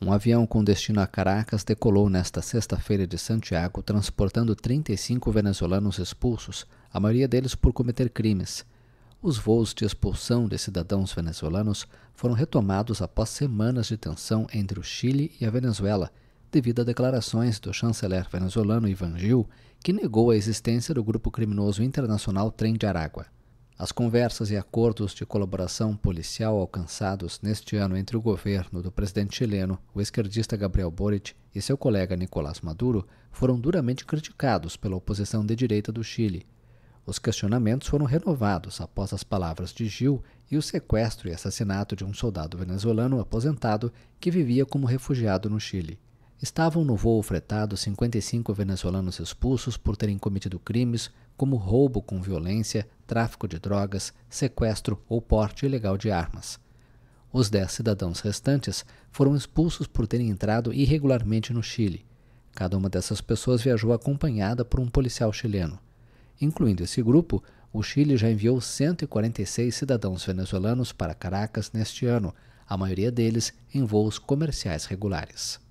Um avião com destino a Caracas decolou nesta sexta-feira de Santiago, transportando 35 venezuelanos expulsos, a maioria deles por cometer crimes. Os voos de expulsão de cidadãos venezuelanos foram retomados após semanas de tensão entre o Chile e a Venezuela, devido a declarações do chanceler venezuelano Ivan Gil, que negou a existência do grupo criminoso internacional Trem de Aragua. As conversas e acordos de colaboração policial alcançados neste ano entre o governo do presidente chileno, o esquerdista Gabriel Boric, e seu colega Nicolás Maduro foram duramente criticados pela oposição de direita do Chile. Os questionamentos foram renovados após as palavras de Gil e o sequestro e assassinato de um soldado venezuelano aposentado que vivia como refugiado no Chile. Estavam no voo fretado 55 venezuelanos expulsos por terem cometido crimes como roubo com violência, tráfico de drogas, sequestro ou porte ilegal de armas. Os dez cidadãos restantes foram expulsos por terem entrado irregularmente no Chile. Cada uma dessas pessoas viajou acompanhada por um policial chileno. Incluindo esse grupo, o Chile já enviou 146 cidadãos venezuelanos para Caracas neste ano, a maioria deles em voos comerciais regulares.